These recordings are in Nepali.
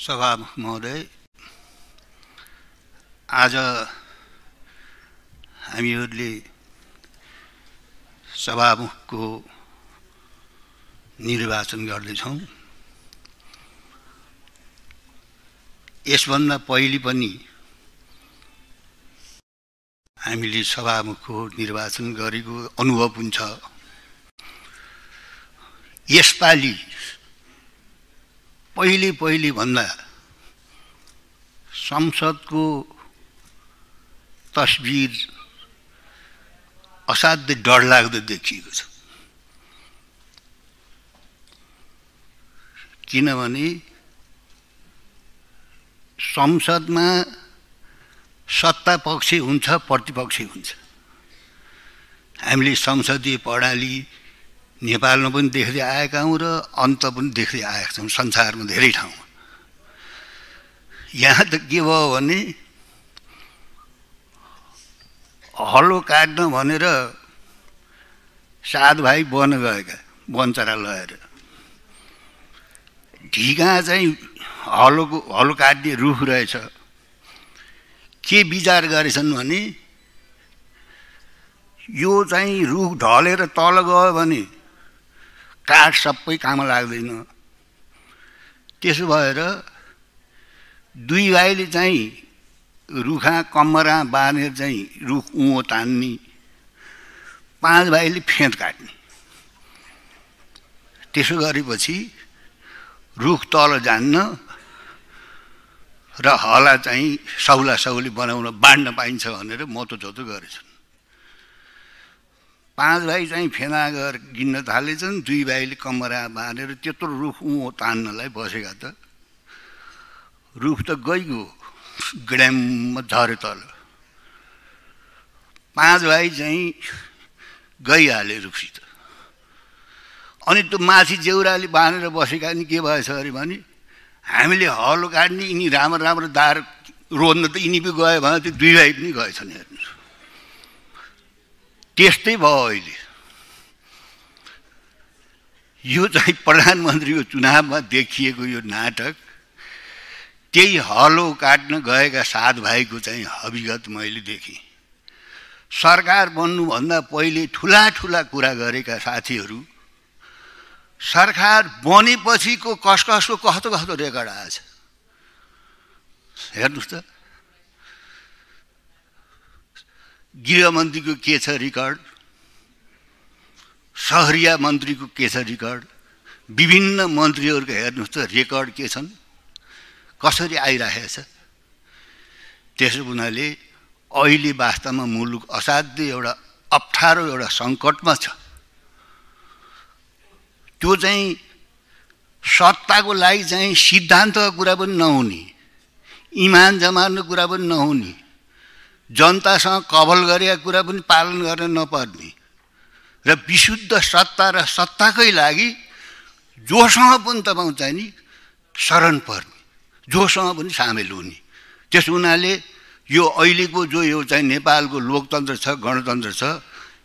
सभा महोदय आज हामीहरूले सभामुखको निर्वाचन गर्दैछौँ यसभन्दा पहिले पनि हामीले सभामुखको निर्वाचन गरेको अनुभव हुन्छ यसपालि पहिले पहिले भन्दा संसदको तस्बिर असाध्य डरलाग्दो देखिएको छ किनभने संसदमा सत्ता पक्ष हुन्छ प्रतिपक्ष हुन्छ हामीले संसदीय प्रणाली नेपालमा पनि देख्दै आएका हौँ र अन्त पनि देख्दै आएका छौँ संसारमा धेरै ठाउँ यहाँ त के भयो भने हलो काट्न भनेर सात भाइ बन गएका वनचरा लगेर ढिका चाहिँ हलोको हलो काट्ने रुख रहेछ के विचार गरेछन् भने यो चाहिँ रुख ढलेर तल गयो भने काठ सबै काम लाग्दैन त्यसो भएर दुई भाइले चाहिँ रुखा कमरा बाँधेर चाहिँ रुख उँ तान्ने पाँच भाइले फेद काट्ने त्यसो गरेपछि रुख तल जान्न र हला चाहिँ सौला सौली बनाउन बाँड्न पाइन्छ भनेर मोतो जोतो गरेछन् पाँच भाइ चाहिँ फेला गरेर गिन्न थालेछन् दुई भाइले कमरा बाँधेर त्यत्रो रुख उँ तान्नलाई बसेका त रुख त गइगयो ग्राममा झरे तल पाँच भाइ चाहिँ गइहाले रुखसित अनि त्यो माथि जेउराले बाँधेर बसेका नि के भएछ अरे भने हामीले हलो काट्ने यिनी राम्रो राम्रो दार रोज्न त यिनी पनि गयो भने त्यो दुई भाइ पनि गएछन् अरे त्यस्तै भयो अहिले यो चाहिँ प्रधानमन्त्रीको चुनावमा देखिएको यो नाटक त्यही हलो काट्न गएका भाइको चाहिँ हविगत मैले देखेँ सरकार बन्नुभन्दा पहिले ठुला ठुला कुरा गरेका साथीहरू सरकार बनेपछिको कस कसको कस्तो कस्तो रेकर्ड आएछ हेर्नुहोस् त गृहमन्त्रीको के छ रेकर्ड सहरिया मन्त्रीको के छ रेकर्ड विभिन्न मन्त्रीहरूको हेर्नुहोस् त रेकर्ड के छन् कसरी आइराखेको छ त्यसो हुनाले अहिले वास्तवमा मुलुक असाध्य एउटा अप्ठ्यारो एउटा सङ्कटमा छ त्यो चाहिँ सत्ताको लागि चाहिँ सिद्धान्तको कुरा पनि नहुने इमान जमानको कुरा पनि नहुने जनतासँग कबल गरेका कुरा पनि पालन गर्न नपर्ने र विशुद्ध सत्ता र सत्ताकै लागि जोसँग पनि तपाईँ चाहिँ नि शरण पर्ने जोसँग पनि सामेल हुने त्यस हुनाले यो अहिलेको जो यो चाहिँ नेपालको लोकतन्त्र छ गणतन्त्र छ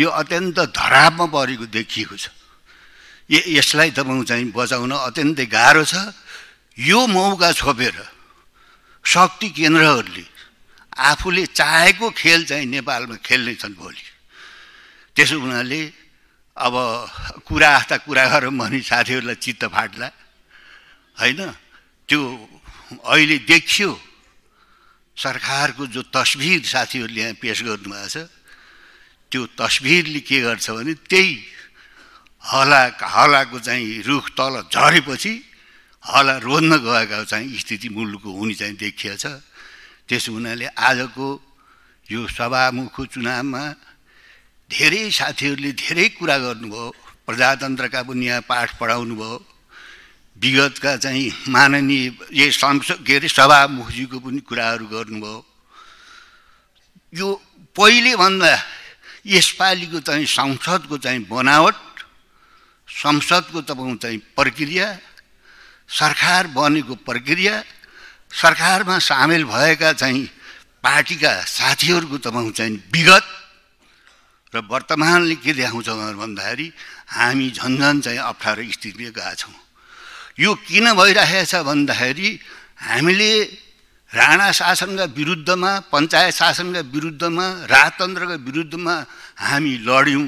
यो अत्यन्त धरापमा परेको देखिएको छ यसलाई तपाईँ चाहिँ बचाउन अत्यन्तै गाह्रो छ यो मौका छोपेर शक्ति केन्द्रहरूले आफूले चाहेको खेल चाहिँ नेपालमा खेल्नेछन् भोलि त्यसो हुनाले अब कुरा आस्ता कुरा गरौँ भने साथीहरूलाई चित्त फाट्ला होइन त्यो अहिले देखियो सरकारको जो तस्बिर साथीहरूले यहाँ पेस गर्नुभएको छ त्यो तस्बिरले के गर्छ भने त्यही हला हलाको चाहिँ रुख तल झरेपछि हला रोज्न गएका चाहिँ स्थिति मुलुकको हुने चाहिँ देखिएछ त्यस हुनाले आजको यो सभामुख चुनावमा धेरै साथीहरूले धेरै कुरा गर्नुभयो प्रजातन्त्रका पनि यहाँ पाठ पढाउनु भयो विगतका चाहिँ माननीय संसद के अरे सभामुखजीको पनि कुराहरू गर्नुभयो यो पहिलेभन्दा यसपालिको चाहिँ संसदको चाहिँ बनावट संसदको तपाईँको चाहिँ प्रक्रिया सरकार बनेको प्रक्रिया सरकारमा सामेल भएका चाहिँ पार्टीका साथीहरूको तपाईँ चाहिँ विगत र वर्तमानले के देखाउँछ भन्दाखेरि हामी झन्झन चाहिँ अप्ठ्यारो स्थितिले गएका छौँ यो किन भइरहेछ भन्दाखेरि हामीले राणा शासनका विरुद्धमा पञ्चायत शासनका विरुद्धमा राजतन्त्रका विरुद्धमा हामी लड्यौँ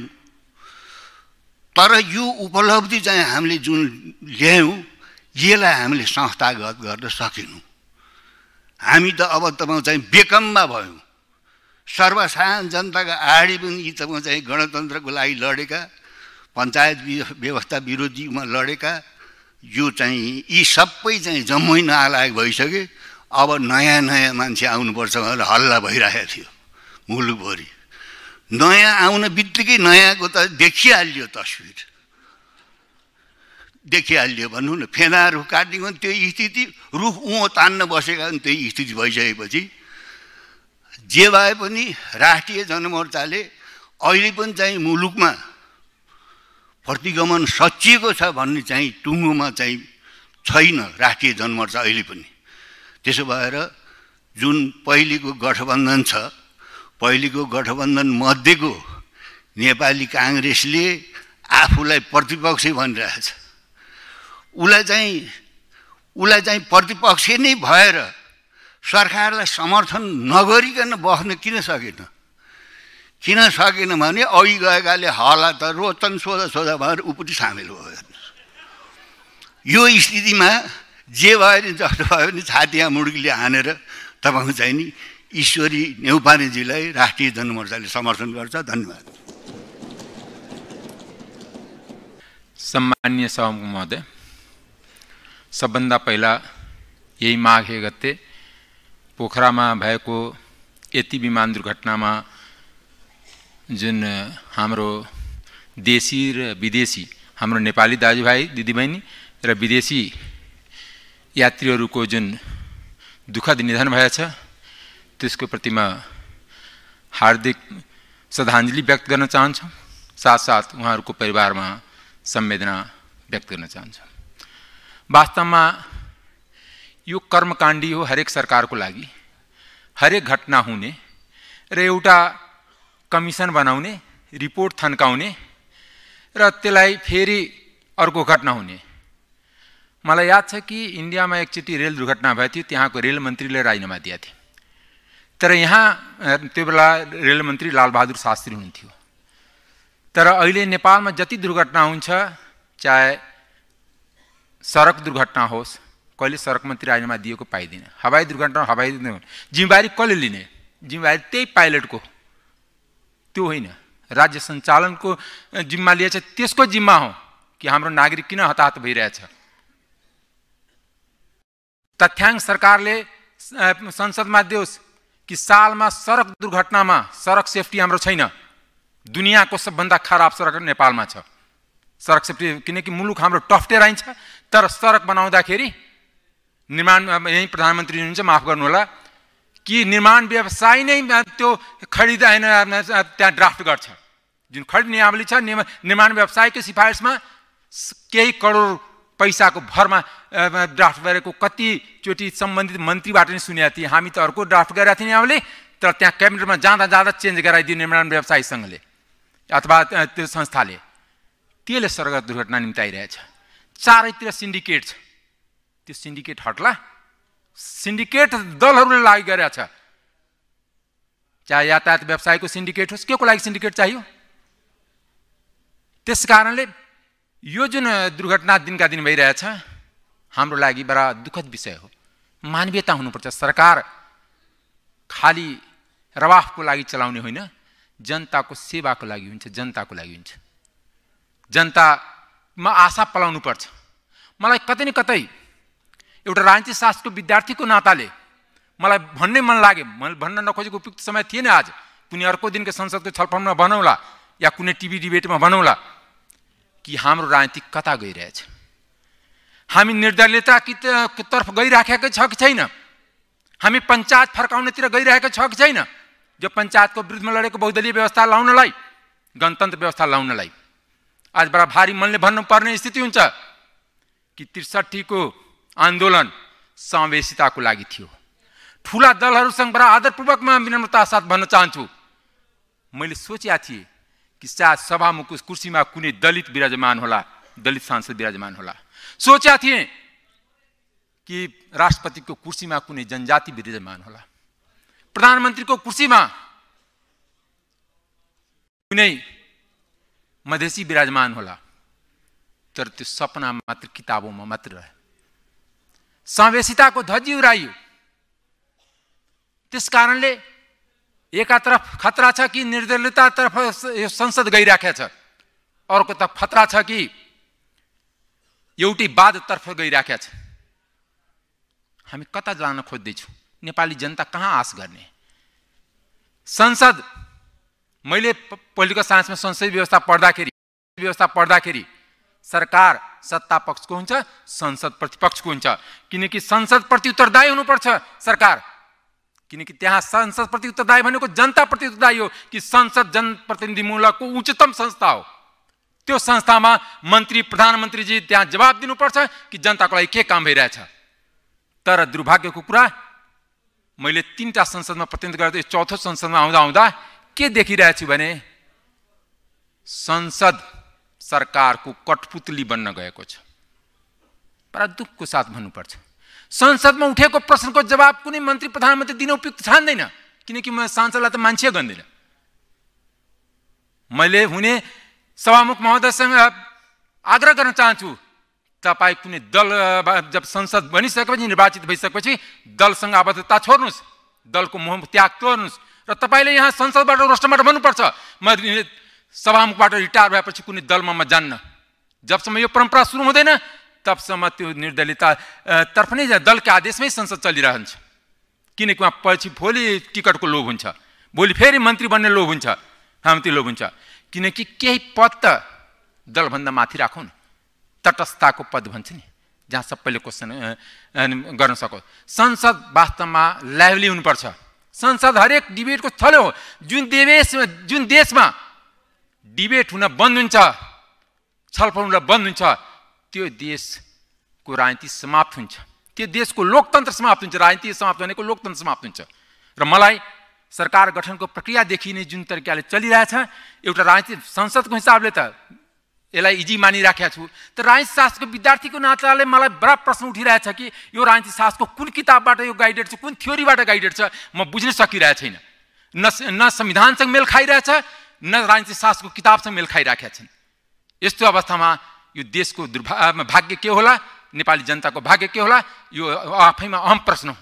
तर यो उपलब्धि चाहिँ हामीले जुन ल्यायौँ यसलाई हामीले संस्थागत गर्न सकेनौँ हामी त अब तपाईँ चाहिँ बेकममा भयौँ सर्वसाधारण जनताका आडी पनि यी तपाईँ चाहिँ गणतन्त्रको लागि लडेका पञ्चायत व्यवस्था विरोधीमा लडेका यो चाहिँ यी सबै चाहिँ जम्मै नआलायक भइसके अब नयाँ नयाँ मान्छे आउनुपर्छ भनेर हल्ला भइरहेको थियो मुलुकभरि नयाँ आउन बित्तिकै नयाँको त देखिहाल्यो तस्विर देखिहाल्यो भनौँ न फेदा रुख काट्ने भने त्यो स्थिति रुख उँ तान्न बसेका हुन् त्यही स्थिति भइसकेपछि जे भए पनि राष्ट्रिय जनमोर्चाले अहिले पनि चाहिँ मुलुकमा प्रतिगमन सचिएको छ भन्ने चाहिँ टुङ्गोमा चाहिँ छैन राष्ट्रिय जनमोर्चा अहिले पनि त्यसो भएर जुन पहिलेको गठबन्धन छ पहिलेको गठबन्धन मध्येको नेपाली काङ्ग्रेसले आफूलाई प्रतिपक्षी भनिरहेछ उसलाई चाहिँ उसलाई चाहिँ प्रतिपक्ष नै भएर सरकारलाई समर्थन नगरिकन बस्न किन सकेन किन सकेन भने अघि गएकाले हला त रोचन सोधा सोधा भएर उपुटी सामेल हो यो स्थितिमा जे भयो नि जस्तो भयो नि छातिया मुर्गीले हानेर तपाईँको चाहिँ नि ईश्वरी नेउपानेजीलाई राष्ट्रिय जनमोर्चाले समर्थन गर्छ धन्यवाद सम्मान्य सह महोदय सबभन्दा पहिला यही माघे गते पोखरामा भएको ये विमान में जो हम देशी र विदेशी दाजू भाई दीदी बहनी र यात्री को जो दुखद निधन तेस को प्रति म हार्दिक श्रद्धांजलि व्यक्त साथ वहाँ को परिवार में संवेदना व्यक्त करना चाहता वास्तव में यो कर्मकांडी हो हर एक सरकार को लगी हर एक घटना होने रहा कमीशन बनाने रिपोर्ट थन्काने र फेरी अर्क घटना होने मैं याद है कि में एकचोटि रेल दुर्घटना भएको थी त्यहाँको रेल मंत्री राजीनामा दिया थे तर यहाँ तो बेला रेल मंत्री लालबहादुर शास्त्री हो तर अ जी दुर्घटना हो चाहे सडक दुर्घटना होस् कहिले सडक मन्त्री राजीनामा दिएको पाइँदैन हवाई दुर्घटना हवाई जिम्मेवारी कसले लिने जिम्मेवारी त्यही पाइलटको त्यो होइन राज्य सञ्चालनको जिम्मा लिएछ त्यसको जिम्मा हो कि हाम्रो नागरिक किन हताहत भइरहेछ तथ्याङ्क सरकारले संसदमा दियोस् कि सालमा सडक दुर्घटनामा सडक सेफ्टी हाम्रो छैन दुनियाँको सबभन्दा खराब सडक नेपालमा छ सडक सेफ्टी किनकि मुलुक हाम्रो टफ टेराइन तर सडक बनाउँदाखेरि निर्माण यहीँ प्रधानमन्त्री हुनुहुन्छ माफ गर्नुहोला कि निर्माण व्यवसाय नै त्यो खरिद होइन त्यहाँ ड्राफ्ट गर्छ जुन खरिद नियमावली छ निर्माण व्यवसायको सिफारिसमा केही करोड पैसाको भरमा ड्राफ्ट गरेको कतिचोटि सम्बन्धित मन्त्रीबाट नै सुनेको थिएँ हामी त अर्को ड्राफ्ट गरेका थियौँ यहाँले तर त्यहाँ क्याबिनेटमा जाँदा जाँदा चेन्ज गराइदियो निर्माण व्यवसायसँगले अथवा त्यो संस्थाले त्यसले सडक दुर्घटना निम्ताइरहेछ चारैतिर सिन्डिकेट छ त्यो सिन्डिकेट हट्ला सिन्डिकेट दलहरूले लागि गरेछ छ चाहे यातायात व्यवसायको सिन्डिकेट होस् के को लागि सिन्डिकेट चाहियो त्यस कारणले यो जुन दुर्घटना दिनका दिन भइरहेछ हाम्रो लागि बडा दुःखद विषय हो मानवीयता हुनुपर्छ सरकार खाली रवाफको लागि चलाउने होइन जनताको सेवाको लागि हुन्छ जनताको लागि हुन्छ जनता मा आशा पलाउनु पर्छ मलाई कतै न कतै एउटा राजनीति शास्त्रको विद्यार्थीको नाताले मलाई भन्नै मन लाग्यो मैले भन्न नखोजेको उपयुक्त समय थिएन आज कुनै अर्को दिनको संसदको छलफलमा भनौँला या कुनै टिभी डिबेटमा भनौँला कि हाम्रो राजनीति कता गइरहेछ हामी कि तर्फ गइराखेकै छ कि छैन हामी पञ्चायत फर्काउनेतिर गइरहेको छ कि छैन जो पञ्चायतको विरुद्धमा लडेको बहुदलीय व्यवस्था लाउनलाई गणतन्त्र व्यवस्था लाउनलाई आज बडा भारी मनले भन्नुपर्ने स्थिति हुन्छ कि त्रिसठीको आन्दोलन समावेशिताको लागि थियो ठुला दलहरूसँग बडा आदरपूर्वकमा विनम्रता साथ भन्न चाहन्छु मैले सोचेका थिएँ कि सायद सभामा कुर्सीमा कुनै दलित विराजमान होला दलित सांसद विराजमान होला सोचेका थिएँ कि राष्ट्रपतिको कुर्सीमा कुनै जनजाति विराजमान होला प्रधानमन्त्रीको कुर्सीमा कुनै मधेसी विराजमान होला तर त्यो सपना मात्र किताबोमा मात्र रह्यो समावेशिताको धजी उराइयो त्यस कारणले एकातर्फ खतरा छ कि निर्दलीयतातर्फ यो संसद गइराखेको छ त खतरा छ कि एउटै वादतर्फ गइराखेको छ हामी कता जान खोज्दैछौँ नेपाली जनता कहाँ आश गर्ने संसद मैले पोलिटिकल साइन्समा संसदीय व्यवस्था पढ्दाखेरि व्यवस्था पढ्दाखेरि सरकार सत्ता पक्षको हुन्छ संसद प्रतिपक्षको हुन्छ किनकि संसद प्रति उत्तरदायी हुनुपर्छ सरकार किनकि त्यहाँ संसद प्रति उत्तरदायी भनेको जनता प्रति उत्तरदायी हो कि संसद जनप्रतिनिधिमूलकको उच्चतम संस्था हो त्यो संस्थामा मन्त्री प्रधानमन्त्रीजी त्यहाँ जवाब दिनुपर्छ कि जनताको लागि के काम भइरहेछ तर दुर्भाग्यको कुरा मैले तिनवटा संसदमा प्रतिनिधित्व गर्दै चौथो संसदमा आउँदा आउँदा के देखिरहेछु भने संसद सरकारको कठपुतली बन्न गएको छ बडा दुःखको साथ भन्नुपर्छ संसदमा उठेको प्रश्नको जवाब कुनै मन्त्री प्रधानमन्त्री दिन उपयुक्त छान्दैन किनकि म सांसदलाई त मान्छे गन्दिनँ मैले हुने सभामुख महोदयसँग आग्रह गर्न चाहन्छु तपाईँ कुनै दल जब संसद बनिसकेपछि निर्वाचित भइसकेपछि दलसँग आबद्धता छोड्नुहोस् दलको मोह त्याग तोड्नुहोस् र तपाईँले यहाँ संसदबाट रोस्टरबाट भन्नुपर्छ म सभामुखबाट रिटायर भएपछि कुनै दलमा म जान्न जबसम्म यो परम्परा सुरु हुँदैन तबसम्म त्यो निर्दलीयतातर्फ नै दलका आदेशमै संसद चलिरहन्छ किनकि उहाँ पछि भोलि टिकटको लोभ हुन्छ भोलि फेरि मन्त्री बन्ने लोभ हुन्छ हामी लोभ हुन्छ किनकि केही पद त दलभन्दा माथि राखौँ न तटस्थताको पद भन्छ नि जहाँ सबैले क्वेसन गर्न सकोस् संसद वास्तवमा लाइभली हुनुपर्छ संसद हरेक डिबेटको स्थल हो जुन देवेशमा जुन देशमा डिबेट हुन बन्द हुन्छ छलफल हुन बन्द हुन्छ त्यो देशको राजनीति समाप्त हुन्छ त्यो देशको लोकतन्त्र समाप्त हुन्छ राजनीति समाप्त भनेको लोकतन्त्र समाप्त हुन्छ र मलाई सरकार गठनको प्रक्रियादेखि नै जुन तरिकाले चलिरहेछ एउटा राजनीति संसदको हिसाबले त यसलाई इजी मानिराखेको छु तर राजनीतिशास्त्रको विद्यार्थीको नाताले मलाई बडा प्रश्न उठिरहेछ कि यो राजनीतिशास्त्रको कुन किताबबाट यो गाइडेड छ कुन थ्योरीबाट गाइडेड छ म बुझ्न सकिरहेको छैन न न संविधानसँग मेल खाइरहेछ न राजनीतिशास्त्रको किताबसँग मेल खाइराखेका छन् यस्तो अवस्थामा यो देशको दुर्भा भाग्य के होला नेपाली जनताको भाग्य के होला यो आफैमा अहम प्रश्न हो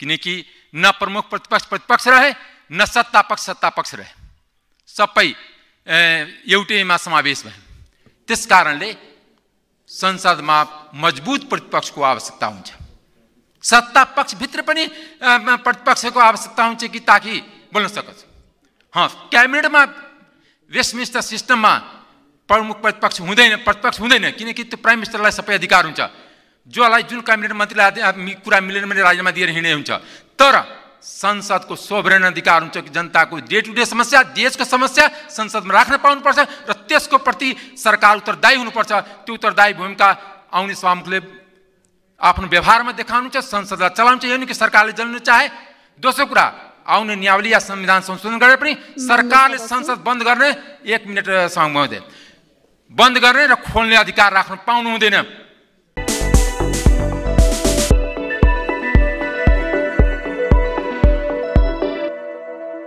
किनकि न प्रमुख प्रतिपक्ष प्रतिपक्ष रहे न सत्ता पक्ष सत्ता पक्ष रहे सबै एउटैमा समावेश भयो त्यस कारणले संसदमा मजबुत प्रतिपक्षको आवश्यकता हुन्छ सत्ता पक्षभित्र पनि प्रतिपक्षको आवश्यकता हुन्छ कि ताकि बोल्न सकोस् हँ क्याबिनेटमा मिनिस्टर सिस्टममा प्रमुख प्रतिपक्ष हुँदैन प्रतिपक्ष हुँदैन किनकि त्यो प्राइम मिनिस्टरलाई सबै अधिकार हुन्छ जसलाई जुन क्याबिनेट मन्त्रीलाई कुरा मिलेन भने राजीनामा दिएर हिँड्ने हुन्छ तर संसदको सोभरेन अधिकार हुन्छ कि जनताको डे टु डे समस्या देशको समस्या संसदमा राख्न पाउनुपर्छ र त्यसको प्रति सरकार उत्तरदायी हुनुपर्छ त्यो उत्तरदायी भूमिका आउने सभामुखले आफ्नो व्यवहारमा देखाउनु छ संसदलाई चलाउँछ यो कि सरकारले जल्नु चाहे दोस्रो कुरा आउने नियावली या संविधान संशोधन गरेर पनि सरकारले संसद बन्द गर्ने एक मिनट सम्म बन्द गर्ने र खोल्ने अधिकार राख्नु पाउनु हुँदैन